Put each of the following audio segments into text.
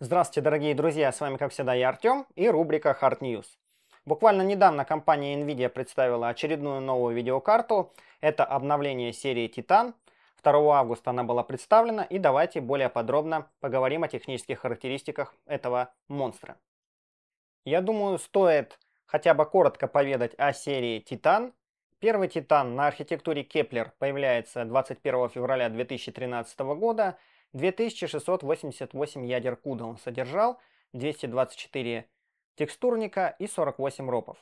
Здравствуйте, дорогие друзья, с вами как всегда я Артем и рубрика Hard News. Буквально недавно компания Nvidia представила очередную новую видеокарту. Это обновление серии Titan. 2 августа она была представлена и давайте более подробно поговорим о технических характеристиках этого монстра. Я думаю, стоит хотя бы коротко поведать о серии Titan, Первый Титан на архитектуре Кеплер появляется 21 февраля 2013 года. 2688 ядер CUDA он содержал, 224 текстурника и 48 ропов.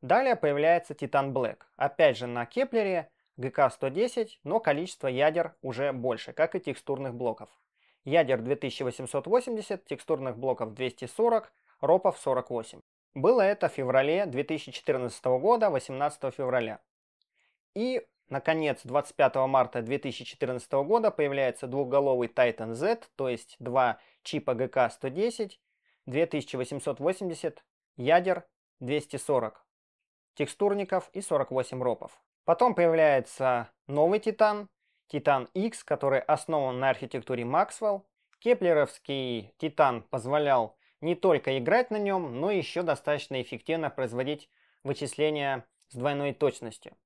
Далее появляется Титан Black, опять же на Кеплере, ГК-110, но количество ядер уже больше, как и текстурных блоков. Ядер 2880, текстурных блоков 240, ропов 48. Было это в феврале 2014 года, 18 февраля. И, наконец, 25 марта 2014 года появляется двухголовый Titan Z, то есть два чипа GK110, 2880 ядер, 240 текстурников и 48 ропов. Потом появляется новый Титан, Титан X, который основан на архитектуре Maxwell. Кеплеровский Титан позволял не только играть на нем, но еще достаточно эффективно производить вычисления с двойной точностью.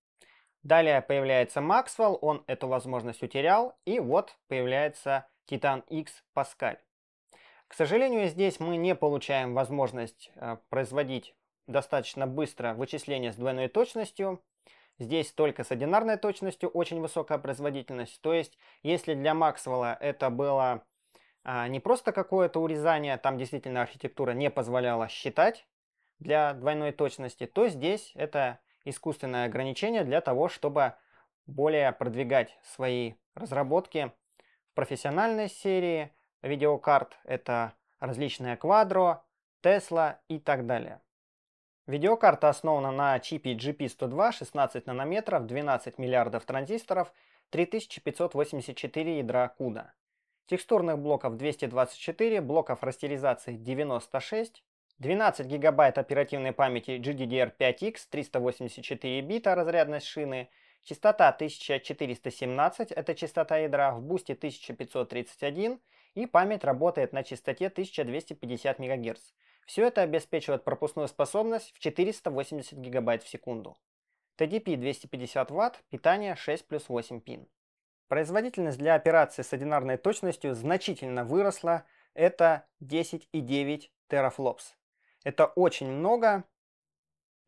Далее появляется Максвелл, он эту возможность утерял, и вот появляется Титан X Паскаль. К сожалению, здесь мы не получаем возможность э, производить достаточно быстро вычисления с двойной точностью. Здесь только с одинарной точностью очень высокая производительность. То есть, если для Максвелла это было э, не просто какое-то урезание, там действительно архитектура не позволяла считать для двойной точности, то здесь это искусственное ограничение для того, чтобы более продвигать свои разработки в профессиональной серии видеокарт. Это различные Quadro, Tesla и так далее. Видеокарта основана на чипе GP102 16 нанометров, 12 миллиардов транзисторов, 3584 ядра CUDA. Текстурных блоков 224, блоков растеризации 96, 12 гигабайт оперативной памяти GDDR5X, 384 бита разрядность шины, частота 1417, это частота ядра, в бусте 1531 и память работает на частоте 1250 МГц. Все это обеспечивает пропускную способность в 480 ГБ в секунду. TDP 250 Вт, питание 6 плюс 8 пин. Производительность для операции с одинарной точностью значительно выросла, это 10,9 терафлопс. Это очень много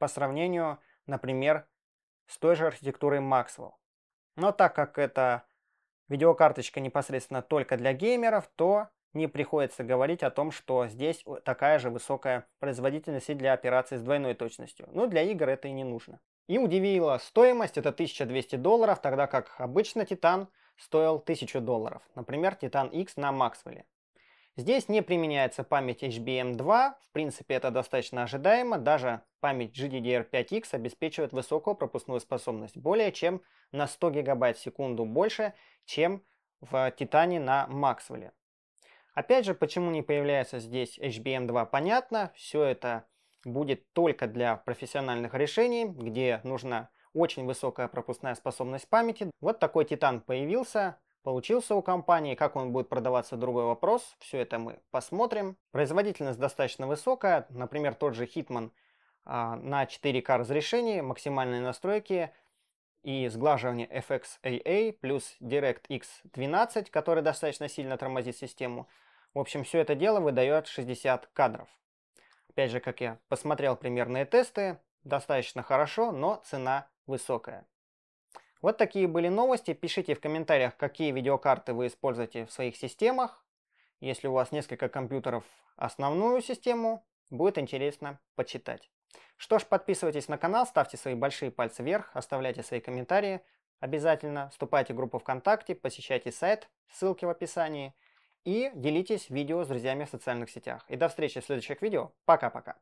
по сравнению, например, с той же архитектурой Maxwell. Но так как эта видеокарточка непосредственно только для геймеров, то не приходится говорить о том, что здесь такая же высокая производительность и для операций с двойной точностью. Но ну, для игр это и не нужно. И удивила стоимость, это 1200 долларов, тогда как обычно Титан стоил 1000 долларов. Например, Титан X на Максвелле. Здесь не применяется память HBM2, в принципе это достаточно ожидаемо, даже память GDDR5X обеспечивает высокую пропускную способность, более чем на 100 гигабайт в секунду больше, чем в Титане на Максвеле. Опять же, почему не появляется здесь HBM2, понятно, все это будет только для профессиональных решений, где нужна очень высокая пропускная способность памяти. Вот такой Титан появился, получился у компании, как он будет продаваться, другой вопрос. Все это мы посмотрим. Производительность достаточно высокая. Например, тот же Hitman а, на 4К разрешении, максимальные настройки и сглаживание FXAA плюс DirectX 12, который достаточно сильно тормозит систему. В общем, все это дело выдает 60 кадров. Опять же, как я посмотрел примерные тесты, достаточно хорошо, но цена высокая. Вот такие были новости. Пишите в комментариях, какие видеокарты вы используете в своих системах. Если у вас несколько компьютеров основную систему, будет интересно почитать. Что ж, подписывайтесь на канал, ставьте свои большие пальцы вверх, оставляйте свои комментарии. Обязательно вступайте в группу ВКонтакте, посещайте сайт, ссылки в описании. И делитесь видео с друзьями в социальных сетях. И до встречи в следующих видео. Пока-пока.